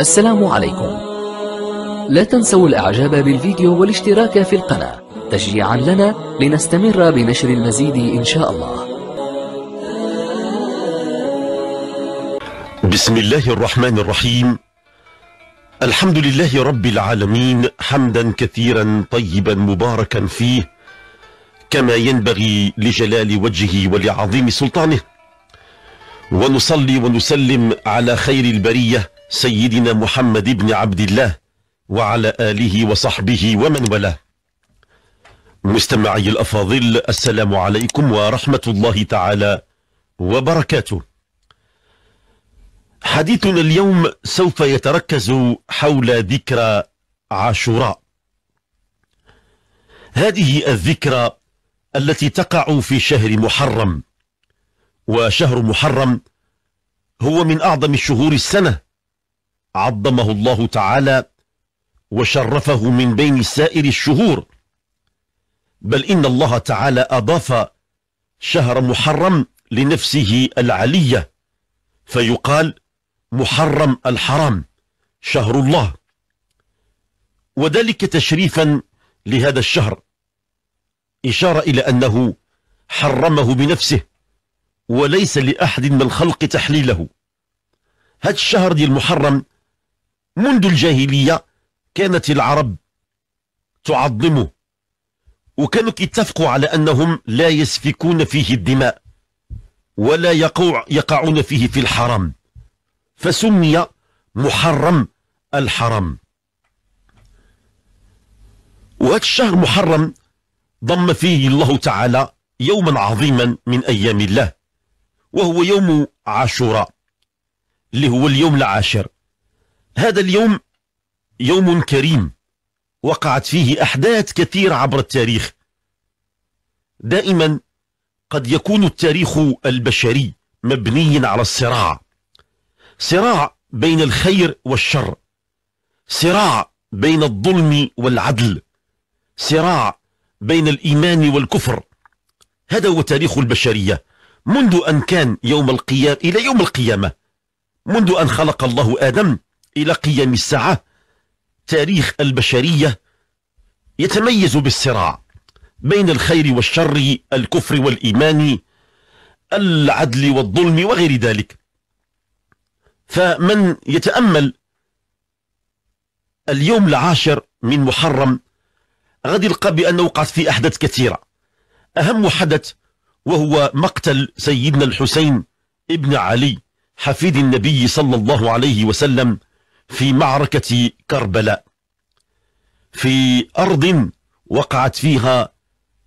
السلام عليكم لا تنسوا الاعجاب بالفيديو والاشتراك في القناة تشجيعا لنا لنستمر بنشر المزيد ان شاء الله بسم الله الرحمن الرحيم الحمد لله رب العالمين حمدا كثيرا طيبا مباركا فيه كما ينبغي لجلال وجهه ولعظيم سلطانه ونصلي ونسلم على خير البريه سيدنا محمد بن عبد الله وعلى آله وصحبه ومن والاه مستمعي الأفاضل السلام عليكم ورحمة الله تعالى وبركاته حديثنا اليوم سوف يتركز حول ذكرى عاشوراء هذه الذكرى التي تقع في شهر محرم وشهر محرم هو من أعظم الشهور السنة عظمه الله تعالى وشرفه من بين سائر الشهور بل إن الله تعالى أضاف شهر محرم لنفسه العلية فيقال محرم الحرام شهر الله وذلك تشريفا لهذا الشهر إشارة إلى أنه حرمه بنفسه وليس لأحد من الخلق تحليله هاد الشهر ديال المحرم منذ الجاهلية كانت العرب تعظمه وكانوا يتفقوا على أنهم لا يسفكون فيه الدماء ولا يقوع يقعون فيه في الحرام فسمي محرم الحرام وهذا الشهر محرم ضم فيه الله تعالى يوما عظيما من أيام الله وهو يوم عاشوراء اللي هو اليوم العاشر هذا اليوم يوم كريم وقعت فيه أحداث كثيرة عبر التاريخ دائما قد يكون التاريخ البشري مبنيا على الصراع صراع بين الخير والشر صراع بين الظلم والعدل صراع بين الإيمان والكفر هذا هو تاريخ البشرية منذ أن كان يوم القيامة إلى يوم القيامة منذ أن خلق الله آدم إلى قيام الساعة تاريخ البشرية يتميز بالصراع بين الخير والشر الكفر والإيمان العدل والظلم وغير ذلك فمن يتأمل اليوم العاشر من محرم غادي يلقى بأنه وقعت في أحداث كثيرة أهم حدث وهو مقتل سيدنا الحسين ابن علي حفيد النبي صلى الله عليه وسلم في معركة كربلاء في أرض وقعت فيها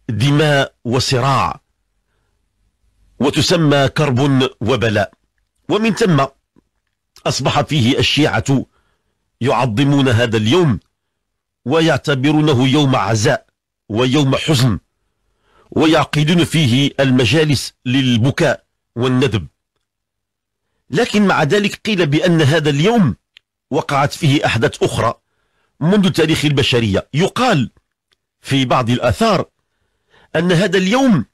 دماء وصراع وتسمى كرب وبلاء ومن ثم أصبح فيه الشيعة يعظمون هذا اليوم ويعتبرونه يوم عزاء ويوم حزن ويعقدون فيه المجالس للبكاء والندب لكن مع ذلك قيل بأن هذا اليوم وقعت فيه أحداث أخرى منذ تاريخ البشرية يقال في بعض الآثار أن هذا اليوم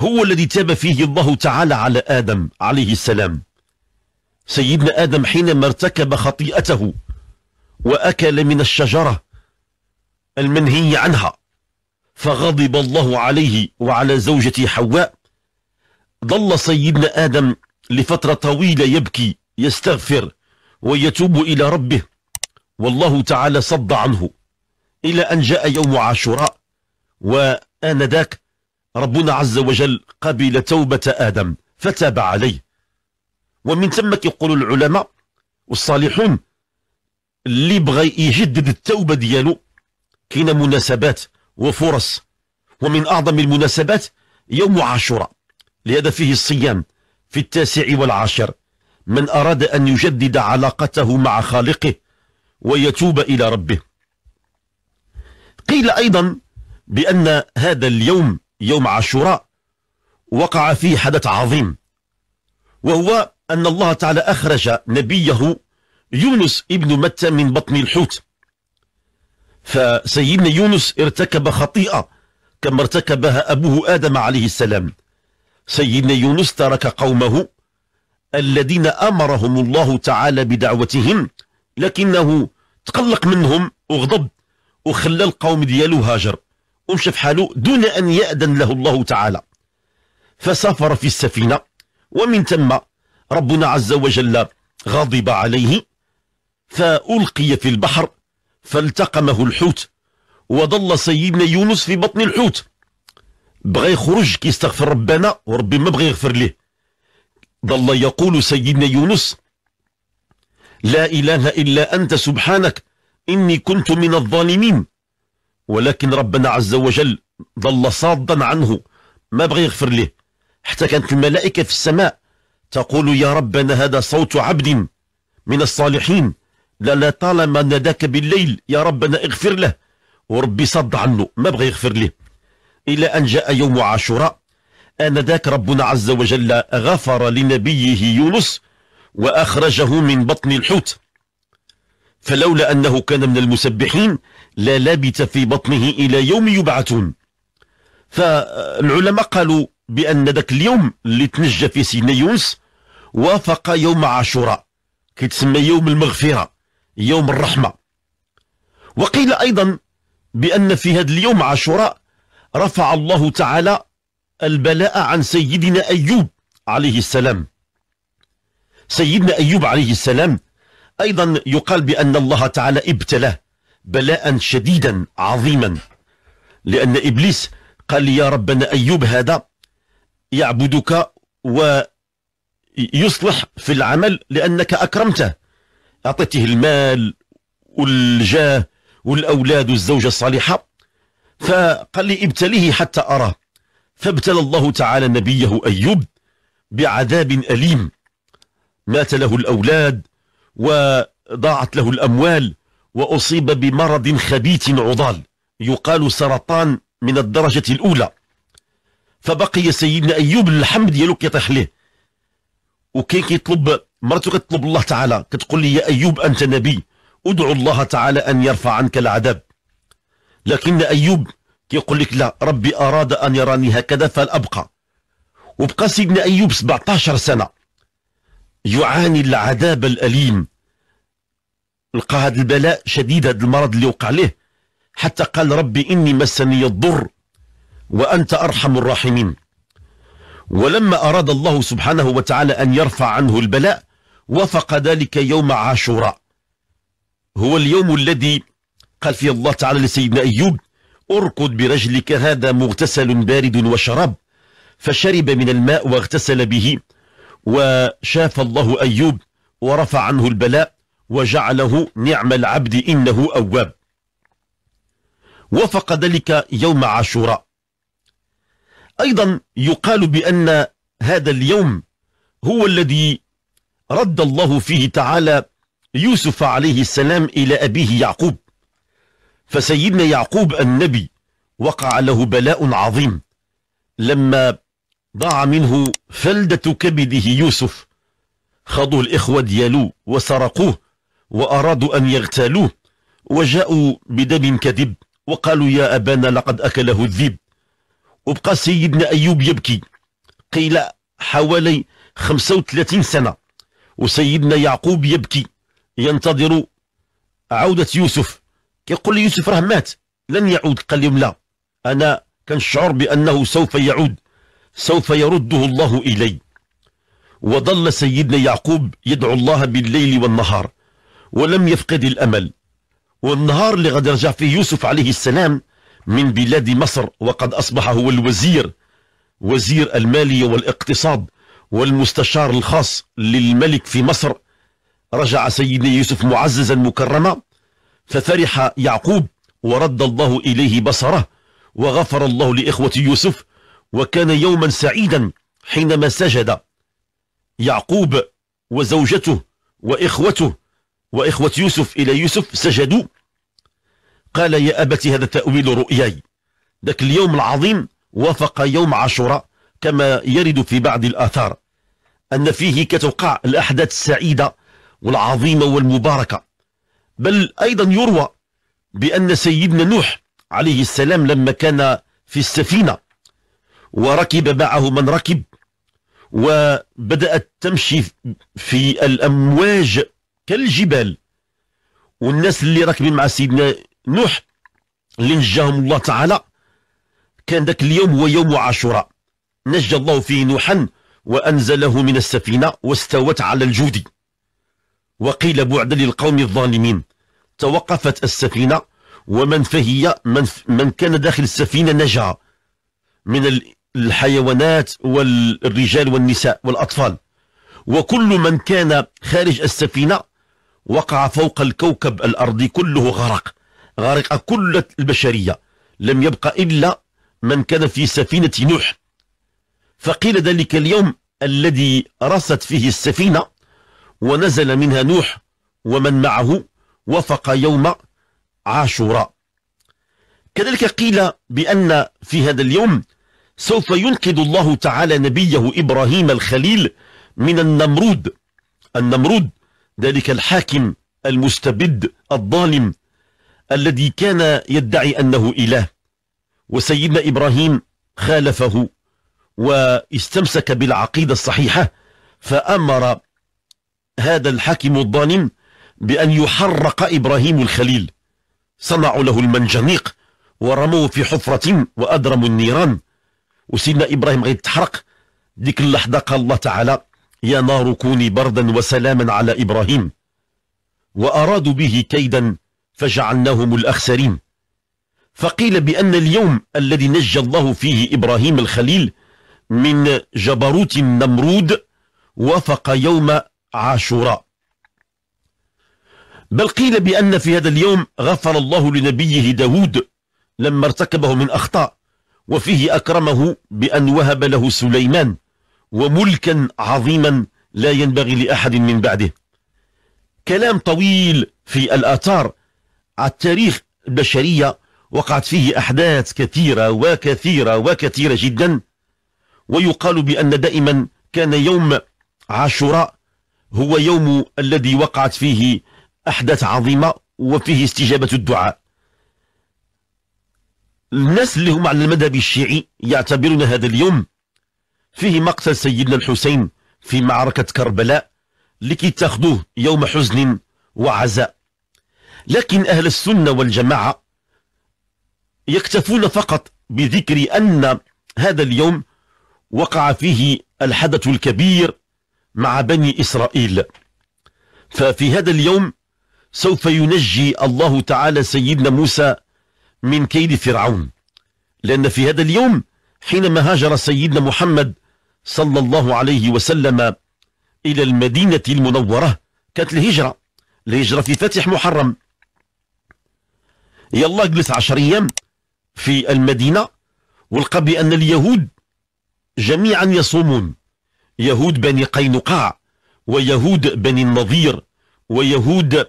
هو الذي تاب فيه الله تعالى على آدم عليه السلام سيدنا آدم حينما ارتكب خطيئته وأكل من الشجرة المنهي عنها فغضب الله عليه وعلى زوجته حواء ظل سيدنا آدم لفترة طويلة يبكي يستغفر ويتوب إلى ربه والله تعالى صد عنه إلى أن جاء يوم عاشوراء وآنذاك ربنا عز وجل قبل توبة آدم فتاب عليه ومن ثم يقول العلماء والصالحون اللي بغى يجدد التوبة ديالو كاين مناسبات وفرص ومن أعظم المناسبات يوم عاشوراء لهذا فيه الصيام في التاسع والعاشر من أراد أن يجدد علاقته مع خالقه ويتوب إلى ربه قيل أيضا بأن هذا اليوم يوم عاشوراء وقع فيه حدث عظيم وهو أن الله تعالى أخرج نبيه يونس ابن متى من بطن الحوت فسيدنا يونس ارتكب خطيئة كما ارتكبها أبوه آدم عليه السلام سيدنا يونس ترك قومه الذين أمرهم الله تعالى بدعوتهم لكنه تقلق منهم وغضب وخلى القوم ديالو هاجر ومشى بحالو دون أن يأذن له الله تعالى فسافر في السفينة ومن ثم ربنا عز وجل غضب عليه فألقي في البحر فالتقمه الحوت وظل سيدنا يونس في بطن الحوت بغى يخرج كيستغفر ربنا وربي ما بغى يغفر ليه ظل يقول سيدنا يونس لا إله إلا أنت سبحانك إني كنت من الظالمين ولكن ربنا عز وجل ظل صادا عنه ما بغى يغفر له حتى كانت الملائكة في السماء تقول يا ربنا هذا صوت عبد من الصالحين لا لا طالما ناداك بالليل يا ربنا اغفر له وربي صد عنه ما بغى يغفر له إلى أن جاء يوم عاشوراء آنذاك ربنا عز وجل غفر لنبيه يونس وأخرجه من بطن الحوت فلولا أنه كان من المسبحين لا لبث في بطنه إلى يوم يبعثون فالعلماء قالوا بأن ذاك اليوم اللي تنجى فيه سيدنا يونس وافق يوم عاشوراء كيتسمى يوم المغفرة يوم الرحمة وقيل أيضا بأن في هذا اليوم عاشوراء رفع الله تعالى البلاء عن سيدنا أيوب عليه السلام سيدنا أيوب عليه السلام أيضا يقال بأن الله تعالى ابتلاه بلاء شديدا عظيما لأن إبليس قال يا ربنا أيوب هذا يعبدك ويصلح في العمل لأنك أكرمته أعطيته المال والجاه والأولاد والزوجة الصالحة فقال لي ابتليه حتى أراه فابتلى الله تعالى نبيه أيوب بعذاب أليم مات له الأولاد وضاعت له الأموال وأصيب بمرض خبيث عضال يقال سرطان من الدرجة الأولى فبقي سيدنا أيوب الحمد يلوك كيطيح ليه وكي كيطلب مرته كتطلب الله تعالى كتقول لي يا أيوب أنت نبي ادعو الله تعالى أن يرفع عنك العذاب لكن أيوب يقول لك لا ربي أراد أن يراني هكذا فلأبقى وبقى سيدنا أيوب 17 سنة يعاني العذاب الأليم لقى هذا البلاء شديد هذا المرض اللي وقع له حتى قال ربي إني مسني الضر وأنت أرحم الراحمين ولما أراد الله سبحانه وتعالى أن يرفع عنه البلاء وفق ذلك يوم عاشوراء هو اليوم الذي قال فيه الله تعالى لسيدنا أيوب اركض برجلك هذا مغتسل بارد وشراب فشرب من الماء واغتسل به وشاف الله أيوب ورفع عنه البلاء وجعله نعم العبد إنه أواب وفق ذلك يوم عاشوراء أيضا يقال بأن هذا اليوم هو الذي رد الله فيه تعالى يوسف عليه السلام إلى أبيه يعقوب فسيدنا يعقوب النبي وقع له بلاء عظيم لما ضاع منه فلدة كبده يوسف خضوا الإخوة ديالو وسرقوه وأرادوا أن يغتالوه وجاءوا بدم كذب وقالوا يا أبانا لقد أكله الذئب وبقى سيدنا أيوب يبكي قيل حوالي 35 سنة وسيدنا يعقوب يبكي ينتظر عودة يوسف كيقول لي يوسف راه مات لن يعود قال لهم لا أنا كنشعر بأنه سوف يعود سوف يرده الله إلي وظل سيدنا يعقوب يدعو الله بالليل والنهار ولم يفقد الأمل والنهار اللي غادي يرجع فيه يوسف عليه السلام من بلاد مصر وقد أصبح هو الوزير وزير المالية والاقتصاد والمستشار الخاص للملك في مصر رجع سيدنا يوسف معززا مكرما ففرح يعقوب ورد الله إليه بصره وغفر الله لإخوة يوسف وكان يوما سعيدا حينما سجد يعقوب وزوجته وإخوته وإخوة يوسف إلى يوسف سجدوا قال يا أبتي هذا تأويل رؤياي ذاك اليوم العظيم وافق يوم عاشوراء كما يرد في بعض الآثار أن فيه كتوقع الأحداث السعيدة والعظيمة والمباركة بل أيضا يروى بأن سيدنا نوح عليه السلام لما كان في السفينة وركب معه من ركب وبدأت تمشي في الأمواج كالجبال والناس اللي راكبين مع سيدنا نوح اللي نجاهم الله تعالى كان ذاك اليوم هو يوم عاشوراء نجى الله فيه نوحا وأنزله من السفينة واستوت على الجودي وقيل بعدا للقوم الظالمين توقفت السفينة ومن فهي من, من كان داخل السفينة نجا من الحيوانات والرجال والنساء والأطفال وكل من كان خارج السفينة وقع فوق الكوكب الأرضي كله غرق غرق كل البشرية لم يبقى إلا من كان في سفينة نوح فقيل ذلك اليوم الذي رست فيه السفينة ونزل منها نوح ومن معه وفق يوم عاشوراء كذلك قيل بأن في هذا اليوم سوف ينقذ الله تعالى نبيه إبراهيم الخليل من النمرود النمرود ذلك الحاكم المستبد الظالم الذي كان يدعي أنه إله وسيدنا إبراهيم خالفه واستمسك بالعقيدة الصحيحة فأمر هذا الحاكم الظالم بأن يحرق إبراهيم الخليل صنعوا له المنجنيق ورموه في حفرة وأدرموا النيران وسيدنا إبراهيم غير تحرق ديك اللحظة قال الله تعالى يا نار كوني بردا وسلاما على إبراهيم وأرادوا به كيدا فجعلناهم الأخسرين فقيل بأن اليوم الذي نجى الله فيه إبراهيم الخليل من جبروت النمرود وافق يوم عاشوراء بل قيل بأن في هذا اليوم غفر الله لنبيه داود لما ارتكبه من أخطاء وفيه أكرمه بأن وهب له سليمان وملكا عظيما لا ينبغي لأحد من بعده كلام طويل في الآثار على التاريخ البشرية وقعت فيه أحداث كثيرة وكثيرة وكثيرة جدا ويقال بأن دائما كان يوم عاشوراء هو يوم الذي وقعت فيه أحداث عظيمة وفيه استجابة الدعاء الناس اللي هم على المذهب الشيعي يعتبرون هذا اليوم فيه مقتل سيدنا الحسين في معركة كربلاء لكي تاخذوه يوم حزن وعزاء لكن أهل السنة والجماعة يكتفون فقط بذكر أن هذا اليوم وقع فيه الحدث الكبير مع بني إسرائيل ففي هذا اليوم سوف ينجي الله تعالى سيدنا موسى من كيد فرعون لأن في هذا اليوم حينما هاجر سيدنا محمد صلى الله عليه وسلم إلى المدينة المنورة كانت الهجرة الهجرة في فتح محرم يلا جلس عشر أيام في المدينة ولقى بأن اليهود جميعا يصومون يهود بني قينقاع ويهود بني النظير ويهود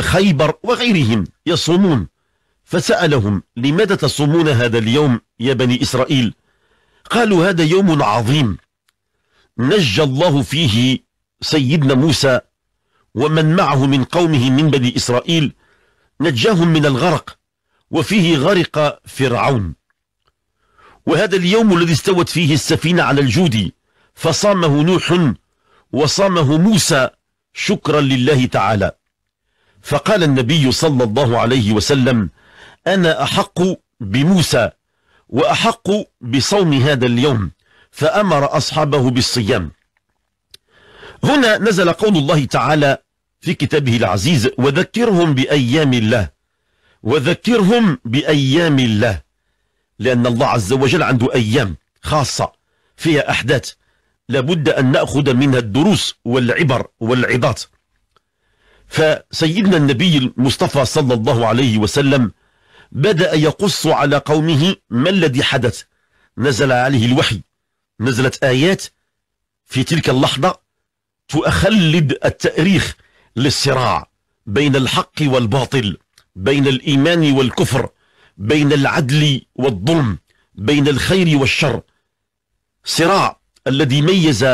خيبر وغيرهم يصومون فسألهم لماذا تصومون هذا اليوم يا بني إسرائيل قالوا هذا يوم عظيم نجى الله فيه سيدنا موسى ومن معه من قومه من بني إسرائيل نجاهم من الغرق وفيه غرق فرعون وهذا اليوم الذي استوت فيه السفينة على الجودي فصامه نوح وصامه موسى شكرا لله تعالى فقال النبي صلى الله عليه وسلم أنا أحق بموسى وأحق بصوم هذا اليوم فأمر أصحابه بالصيام هنا نزل قول الله تعالى في كتابه العزيز وذكرهم بأيام الله وذكرهم بأيام الله لأن الله عز وجل عنده أيام خاصة فيها أحداث لابد أن نأخذ منها الدروس والعبر والعظات فسيدنا النبي المصطفى صلى الله عليه وسلم بدأ يقص على قومه ما الذي حدث نزل عليه الوحي نزلت آيات في تلك اللحظة تؤخلد التأريخ للصراع بين الحق والباطل بين الإيمان والكفر بين العدل والظلم بين الخير والشر صراع الذي ميز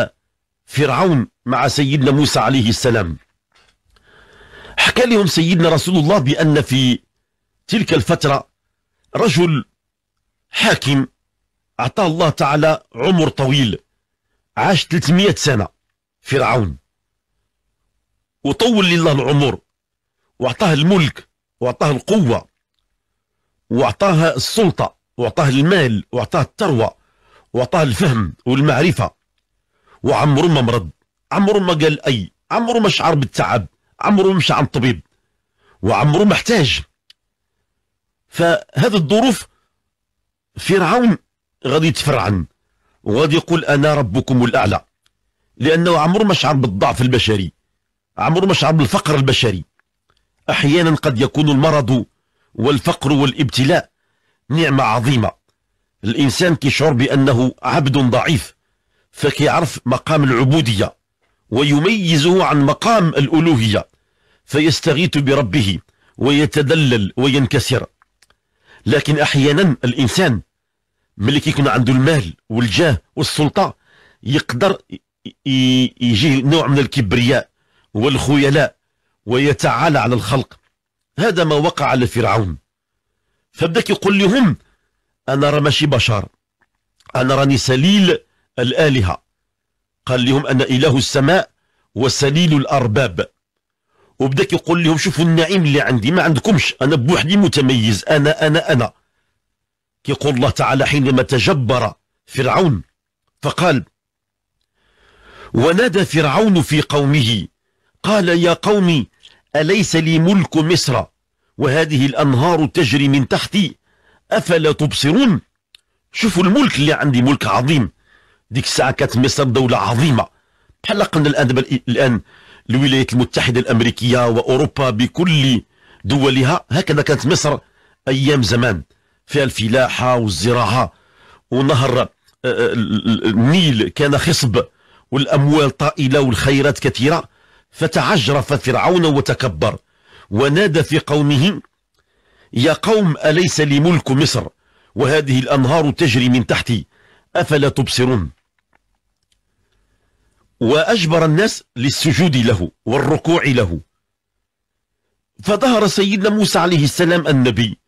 فرعون مع سيدنا موسى عليه السلام حكى لهم سيدنا رسول الله بأن في تلك الفترة رجل حاكم أعطاه الله تعالى عمر طويل عاش 300 سنة فرعون وطول لله العمر وأعطاه الملك وأعطاه القوة وأعطاه السلطة وأعطاه المال وأعطاه الثروة وعطاه الفهم والمعرفة وعمره ما مرض عمره ما قال أي عمره ما شعر بالتعب عمره مشى عند طبيب وعمره ما احتاج فهذه الظروف فرعون غادي يتفرعن وغادي يقول أنا ربكم الأعلى لأنه عمره ما شعر بالضعف البشري عمره ما شعر بالفقر البشري أحيانا قد يكون المرض والفقر والابتلاء نعمة عظيمة الإنسان كيشعر بأنه عبد ضعيف فكيعرف مقام العبودية ويميزه عن مقام الألوهية فيستغيث بربه ويتدلل وينكسر لكن أحيانا الإنسان ملي كيكون عنده المال والجاه والسلطة يقدر يجيه نوع من الكبرياء والخيلاء ويتعالى على الخلق هذا ما وقع لفرعون فبدا كيقول لهم انا راه ماشي بشر انا راني سليل الالهه قال لهم انا اله السماء وسليل الارباب وبدا كيقول لهم شوفوا النعيم اللي عندي ما عندكمش انا بوحدي متميز انا انا انا كيقول الله تعالى حينما تجبر فرعون فقال ونادى فرعون في قومه قال يا قومي أليس لي ملك مصر وهذه الأنهار تجري من تحتي أفلا تبصرون شوفوا الملك اللي عندي ملك عظيم ديك الساعة كانت مصر دولة عظيمة بحال قلنا الآن الآن الولايات المتحدة الأمريكية وأوروبا بكل دولها هكذا كانت مصر أيام زمان فيها الفلاحة والزراعة ونهر آه، آه، النيل كان خصب والأموال طائلة والخيرات كثيرة فتعجرف فرعون وتكبر ونادى في قومه يا قوم أليس لي ملك مصر وهذه الأنهار تجري من تحتي أفلا تبصرون وأجبر الناس للسجود له والركوع له فظهر سيدنا موسى عليه السلام النبي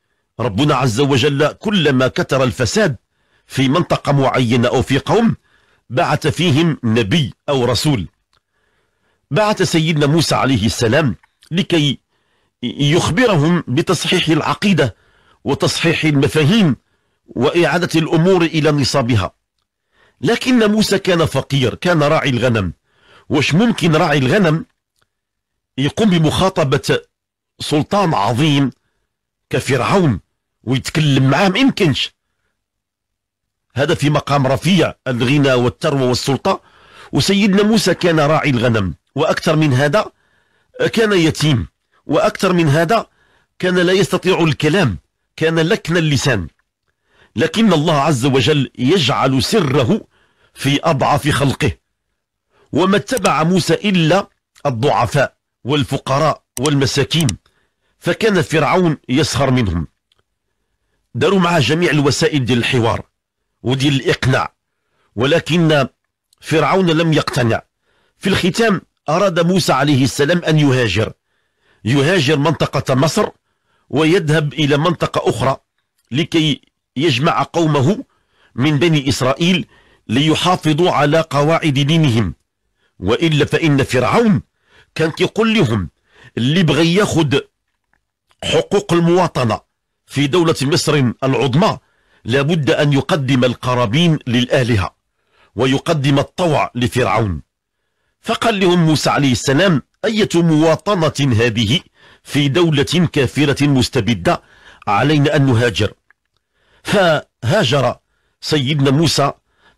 ربنا عز وجل كلما كثر الفساد في منطقة معينة أو في قوم بعث فيهم نبي أو رسول بعث سيدنا موسى عليه السلام لكي يخبرهم بتصحيح العقيدة وتصحيح المفاهيم وإعادة الأمور إلى نصابها لكن موسى كان فقير كان راعي الغنم واش ممكن راعي الغنم يقوم بمخاطبة سلطان عظيم كفرعون ويتكلم معاه ما يمكنش هذا في مقام رفيع الغنى والثروة والسلطة وسيدنا موسى كان راعي الغنم وأكثر من هذا كان يتيم وأكثر من هذا كان لا يستطيع الكلام كان لكن اللسان لكن الله عز وجل يجعل سره في أضعف خلقه وما اتبع موسى إلا الضعفاء والفقراء والمساكين فكان فرعون يسخر منهم داروا معه جميع الوسائل ديال الحوار وديال الإقناع ولكن فرعون لم يقتنع في الختام أراد موسى عليه السلام أن يهاجر يهاجر منطقة مصر ويذهب إلى منطقة أخرى لكي يجمع قومه من بني إسرائيل ليحافظوا على قواعد دينهم وإلا فإن فرعون كان يقول لهم اللي بغى ياخد حقوق المواطنة في دولة مصر العظمى لابد أن يقدم القرابين للآلهة ويقدم الطوع لفرعون فقال لهم موسى عليه السلام أية مواطنة هذه في دولة كافرة مستبدة علينا أن نهاجر فهاجر سيدنا موسى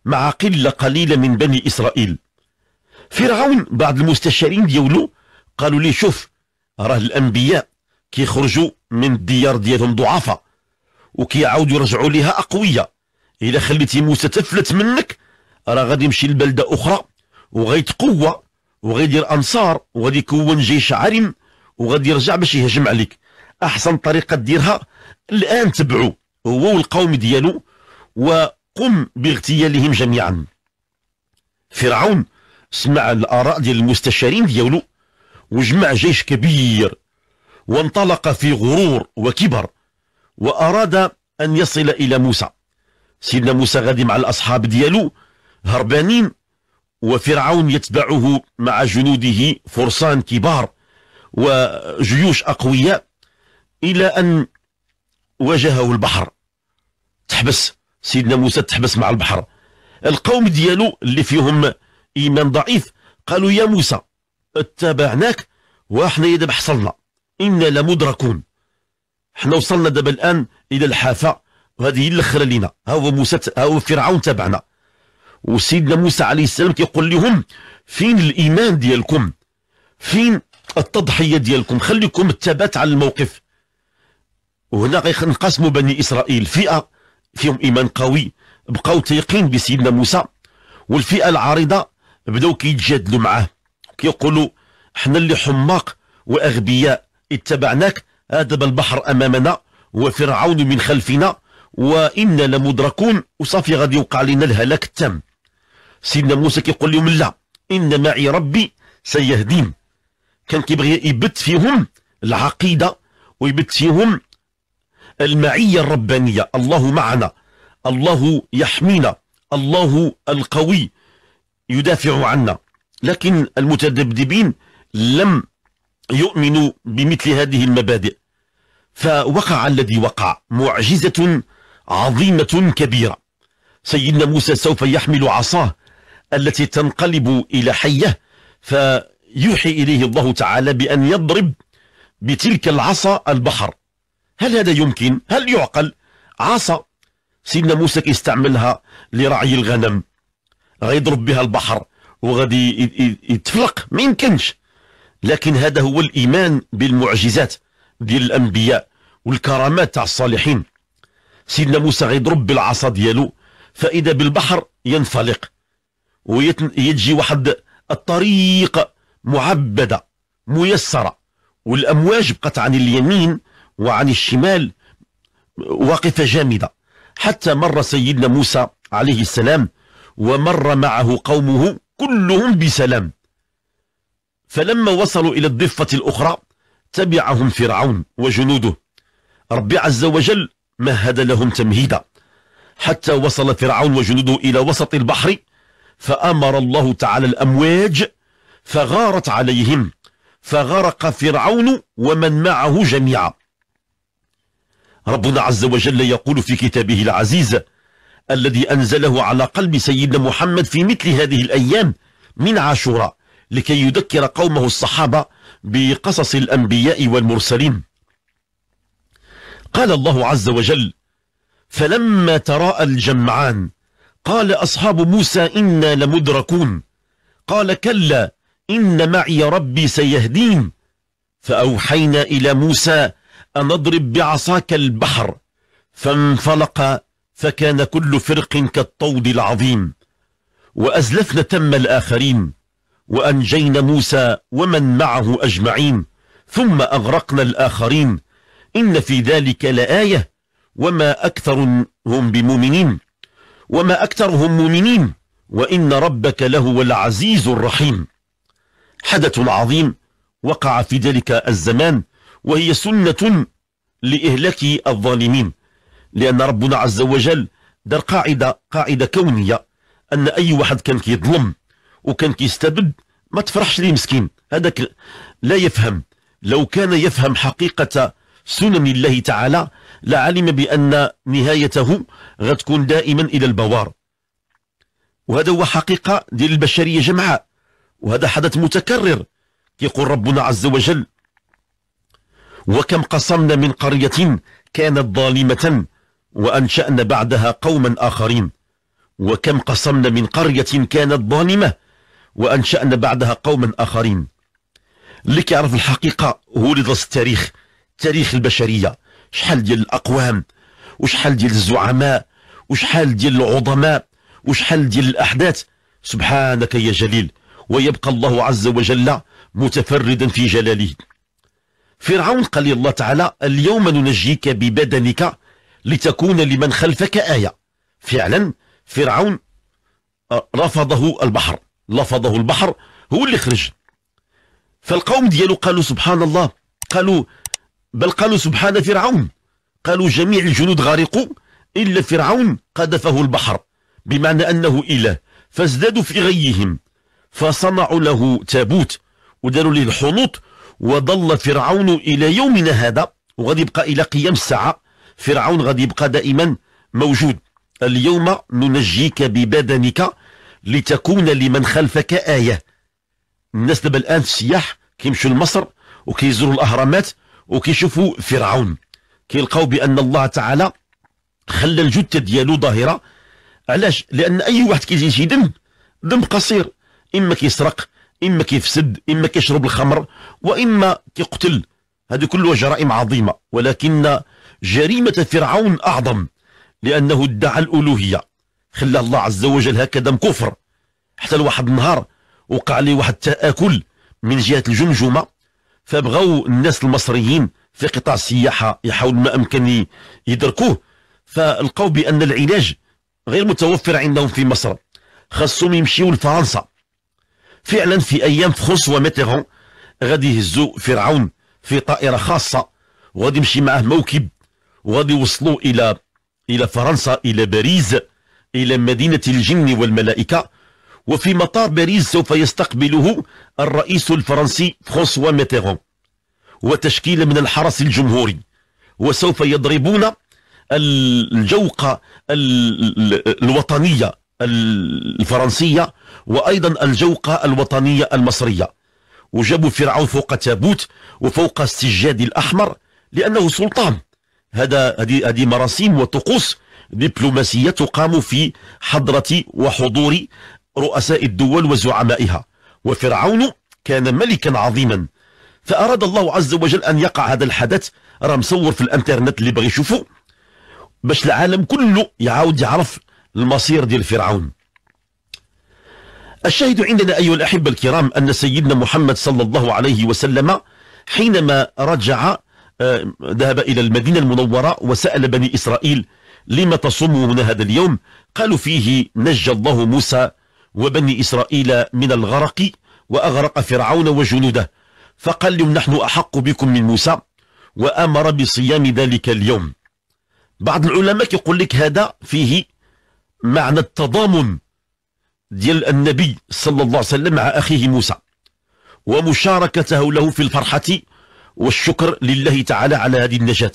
مع قلة قليلة من بني إسرائيل فرعون بعض المستشارين ديولو قالوا لي شوف راه الأنبياء كيخرجوا من الديار ديالهم ضعافة وكيعاودوا يرجعوا ليها أقوية إذا خليتي موسى تفلت منك راه غادي يمشي لبلدة أخرى وغيتقوى وغيدير انصار وغادي يكون جيش عرم وغادي يرجع باش يهجم عليك احسن طريقه ديرها الان تبعو هو والقوم ديالو وقم باغتيالهم جميعا فرعون سمع الاراء ديال المستشارين ديالو وجمع جيش كبير وانطلق في غرور وكبر واراد ان يصل الى موسى سيدنا موسى غادي مع الاصحاب ديالو هربانين وفرعون يتبعه مع جنوده فرسان كبار وجيوش أقوياء إلى أن واجهه البحر تحبس سيدنا موسى تحبس مع البحر القوم ديالو اللي فيهم إيمان ضعيف قالوا يا موسى اتبعناك وإحنا يدب حصلنا إنا لمدركون حنا وصلنا دابا الآن إلى الحافة وهذه الاخره لنا ها هو موسى ها هو فرعون تبعنا وسيدنا موسى عليه السلام كيقول لهم فين الايمان ديالكم فين التضحيه ديالكم خليكم الثبات على الموقف وهنا غينقسموا بني اسرائيل فئه فيهم ايمان قوي بقاو تيقين بسيدنا موسى والفئه العارضه بداو كيتجادلوا معاه كيقولوا حنا اللي حماق واغبياء اتبعناك هذا البحر امامنا وفرعون من خلفنا وإنا لمدركون وصافي غادي يوقع لنا الهلاك التام سيدنا موسى كيقول لهم لا ان معي ربي سيهدين كان كيبغي يبت فيهم العقيده ويبت فيهم المعيه الربانيه الله معنا الله يحمينا الله القوي يدافع عنا لكن المتذبذبين لم يؤمنوا بمثل هذه المبادئ فوقع الذي وقع معجزة عظيمة كبيرة سيدنا موسى سوف يحمل عصاه التي تنقلب إلى حية فيوحي إليه الله تعالى بأن يضرب بتلك العصا البحر هل هذا يمكن؟ هل يعقل؟ عصا سيدنا موسى يستعملها لرعي الغنم غيضرب بها البحر وغادي يتفلق ما يمكنش لكن هذا هو الإيمان بالمعجزات ديال الأنبياء والكرامات تاع الصالحين سيدنا موسى غيضرب بالعصا ديالو فإذا بالبحر ينفلق ويجي واحد الطريق معبدة ميسرة والأمواج بقت عن اليمين وعن الشمال واقفة جامدة حتى مر سيدنا موسى عليه السلام ومر معه قومه كلهم بسلام فلما وصلوا إلى الضفة الأخرى تبعهم فرعون وجنوده ربي عز وجل مهد لهم تمهيدا حتى وصل فرعون وجنوده إلى وسط البحر فأمر الله تعالى الأمواج فغارت عليهم فغرق فرعون ومن معه جميعا ربنا عز وجل يقول في كتابه العزيز الذي أنزله على قلب سيدنا محمد في مثل هذه الأيام من عاشوراء لكي يذكر قومه الصحابة بقصص الأنبياء والمرسلين قال الله عز وجل فلما تراءى الجمعان قال أصحاب موسى إنا لمدركون قال كلا إن معي ربي سيهدين فأوحينا إلى موسى أن اضرب بعصاك البحر فانفلق فكان كل فرق كالطود العظيم وأزلفنا تم الآخرين وأنجينا موسى ومن معه أجمعين ثم أغرقنا الآخرين إن في ذلك لآية وما أكثر هم بمؤمنين وما أكثرهم مؤمنين وإن ربك لهو العزيز الرحيم حدث عظيم وقع في ذلك الزمان وهي سنة لإهلاك الظالمين لأن ربنا عز وجل دار قاعدة قاعدة كونية أن أي واحد كان كيظلم وكان كيستبد ما تفرحش ليه مسكين هذاك لا يفهم لو كان يفهم حقيقة سنن الله تعالى لعلم بأن نهايته غتكون دائما إلى البوار وهذا هو حقيقة ديال البشرية جمعاء وهذا حدث متكرر كيقول ربنا عز وجل وكم قصمنا من قرية كانت ظالمة وأنشأنا بعدها قوما آخرين وكم قصمنا من قرية كانت ظالمة وأنشأنا بعدها قوما آخرين اللي كيعرف الحقيقة هو اللي درس التاريخ تاريخ البشرية شحال ديال الاقوام وشحال ديال الزعماء وشحال ديال العظماء وشحال ديال الاحداث سبحانك يا جليل ويبقى الله عز وجل متفردا في جلاله فرعون قال الله تعالى اليوم ننجيك ببدنك لتكون لمن خلفك آية فعلا فرعون آه، رفضه البحر لفظه البحر هو اللي خرج فالقوم ديالو قالوا سبحان الله قالوا بل قالوا سبحان فرعون قالوا جميع الجنود غارقوا إلا فرعون قذفه البحر بمعنى أنه إله فازدادوا في غيهم فصنعوا له تابوت وداروا له الحنوط وظل فرعون إلى يومنا هذا وغادي يبقى إلى قيام الساعة فرعون غادي يبقى دائما موجود اليوم ننجيك ببدنك لتكون لمن خلفك آية الناس دابا الآن السياح كيمشوا لمصر وكيزوروا الأهرامات وكيشوفوا فرعون كيلقاو بان الله تعالى خلى الجثه ديالو ظاهره علاش لان اي واحد كيجي شي دم دم قصير اما كيسرق اما كيفسد اما كيشرب الخمر واما كيقتل هذه كلها جرائم عظيمه ولكن جريمه فرعون اعظم لانه ادعى الالوهيه خلى الله عز وجل هكذا مكفر حتى لواحد النهار وقع لي واحد التاكل من جهه الجمجمه فبغاو الناس المصريين في قطاع السياحه يحاولوا ما امكن يدركوه فلقوا بان العلاج غير متوفر عندهم في مصر خاصهم يمشيو لفرنسا فعلا في ايام فخوسوا ميتيرون غادي يهزوا فرعون في طائره خاصه وغادي يمشي معاه موكب وغادي يوصلوا الى الى فرنسا الى باريس الى مدينه الجن والملائكه وفي مطار باريس سوف يستقبله الرئيس الفرنسي فرانسوا ميتيرون وتشكيل من الحرس الجمهوري وسوف يضربون الجوقة الوطنية الفرنسية وأيضا الجوقة الوطنية المصرية وجابوا فرعون فوق تابوت وفوق السجاد الأحمر لأنه سلطان هذا هذه مراسيم وطقوس دبلوماسية تقام في حضرة وحضور رؤساء الدول وزعمائها وفرعون كان ملكا عظيما فأراد الله عز وجل أن يقع هذا الحدث راه مصور في الانترنت اللي بغي يشوفه باش العالم كله يعاود يعرف المصير ديال فرعون الشاهد عندنا أيها الأحبة الكرام أن سيدنا محمد صلى الله عليه وسلم حينما رجع آه، ذهب إلى المدينة المنورة وسأل بني إسرائيل لما تصوموا هنا هذا اليوم قالوا فيه نجى الله موسى وبني إسرائيل من الغرق وأغرق فرعون وجنوده فقال لهم نحن أحق بكم من موسى وأمر بصيام ذلك اليوم بعض العلماء يقول لك هذا فيه معنى التضامن ديال النبي صلى الله عليه وسلم مع أخيه موسى ومشاركته له في الفرحة والشكر لله تعالى على هذه النجاة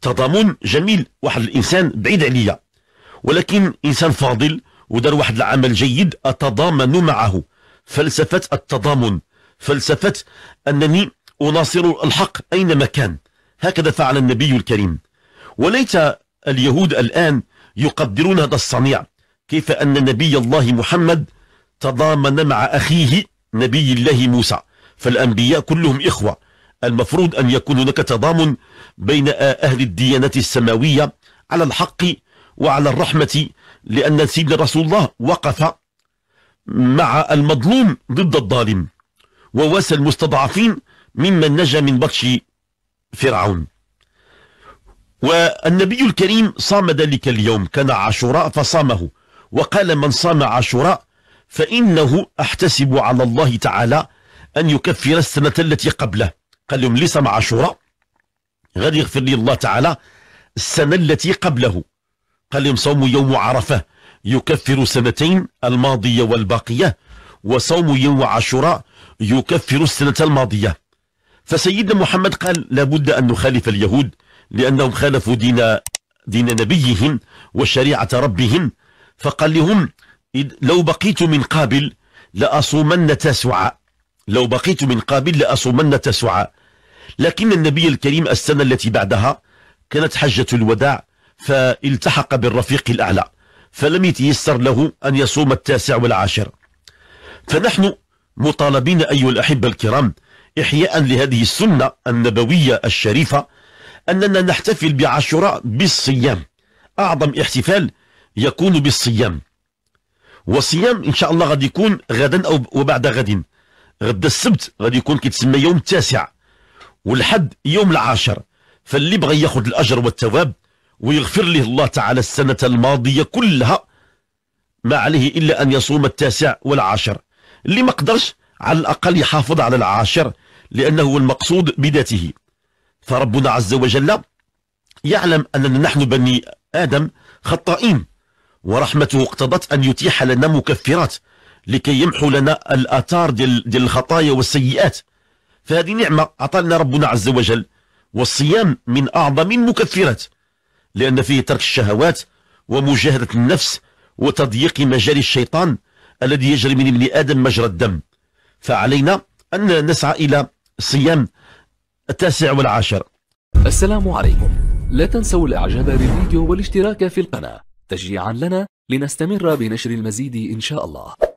تضامن جميل واحد الإنسان بعيد عليا ولكن إنسان فاضل ودار واحد العمل جيد أتضامن معه فلسفة التضامن فلسفة أنني أناصر الحق أينما كان هكذا فعل النبي الكريم وليت اليهود الآن يقدرون هذا الصنيع كيف أن نبي الله محمد تضامن مع أخيه نبي الله موسى فالأنبياء كلهم إخوة المفروض أن يكون هناك تضامن بين أهل الديانات السماوية على الحق وعلى الرحمة لأن سيدنا رسول الله وقف مع المظلوم ضد الظالم وواسى المستضعفين ممن نجا من بطش فرعون والنبي الكريم صام ذلك اليوم كان عاشوراء فصامه وقال من صام عاشوراء فإنه أحتسب على الله تعالى أن يكفر السنة التي قبله قال لهم لي صام عاشوراء غادي يغفر لي الله تعالى السنة التي قبله قال لهم صوم يوم عرفة يكفر سنتين الماضية والباقية وصوم يوم عاشوراء يكفر السنة الماضية فسيدنا محمد قال لابد أن نخالف اليهود لأنهم خالفوا دين دين نبيهم وشريعة ربهم فقال لهم لو بقيت من قابل لأصومن تسعة لو بقيت من قابل لأصومن تسعة لكن النبي الكريم السنة التي بعدها كانت حجة الوداع فالتحق بالرفيق الأعلى فلم يتيسر له أن يصوم التاسع والعاشر فنحن مطالبين أيها الأحبة الكرام إحياء لهذه السنة النبوية الشريفة أننا نحتفل بعاشوراء بالصيام أعظم احتفال يكون بالصيام والصيام إن شاء الله غادي يكون غدا أو وبعد غد غدا السبت غادي يكون كيتسمى يوم التاسع والحد يوم العاشر فاللي بغى ياخذ الأجر والثواب ويغفر له الله تعالى السنة الماضية كلها ما عليه إلا أن يصوم التاسع والعاشر اللي ما قدرش على الأقل يحافظ على العاشر لأنه هو المقصود بذاته فربنا عز وجل يعلم أننا نحن بني آدم خطائين ورحمته اقتضت أن يتيح لنا مكفرات لكي يمحو لنا الآثار ديال ديال الخطايا والسيئات فهذه نعمة أعطانا ربنا عز وجل والصيام من أعظم المكفرات لأن فيه ترك الشهوات ومجاهدة النفس وتضييق مجال الشيطان الذي يجري من ابن آدم مجرى الدم فعلينا أن نسعى إلى صيام التاسع والعاشر السلام عليكم لا تنسوا الإعجاب بالفيديو والاشتراك في القناة تشجيعا لنا لنستمر بنشر المزيد إن شاء الله